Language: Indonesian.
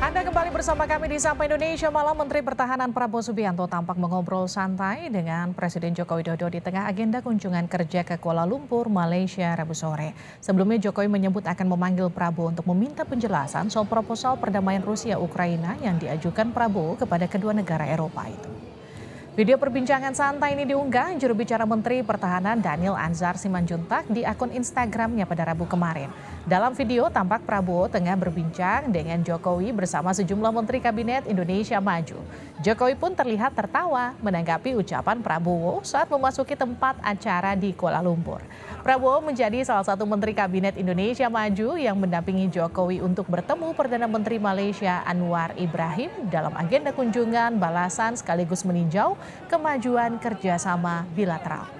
Anda kembali bersama kami di Sampai Indonesia Malam Menteri Pertahanan Prabowo Subianto tampak mengobrol santai dengan Presiden Joko Widodo di tengah agenda kunjungan kerja ke Kuala Lumpur, Malaysia Rabu sore. Sebelumnya Jokowi menyebut akan memanggil Prabowo untuk meminta penjelasan soal proposal perdamaian Rusia Ukraina yang diajukan Prabowo kepada kedua negara Eropa itu. Video perbincangan santai ini diunggah juru bicara Menteri Pertahanan Daniel Anzar Simanjuntak di akun Instagramnya pada Rabu kemarin. Dalam video tampak Prabowo tengah berbincang dengan Jokowi bersama sejumlah menteri kabinet Indonesia Maju. Jokowi pun terlihat tertawa menanggapi ucapan Prabowo saat memasuki tempat acara di Kuala Lumpur. Prabowo menjadi salah satu menteri kabinet Indonesia Maju yang mendampingi Jokowi untuk bertemu Perdana Menteri Malaysia Anwar Ibrahim dalam agenda kunjungan balasan sekaligus meninjau kemajuan kerjasama bilateral.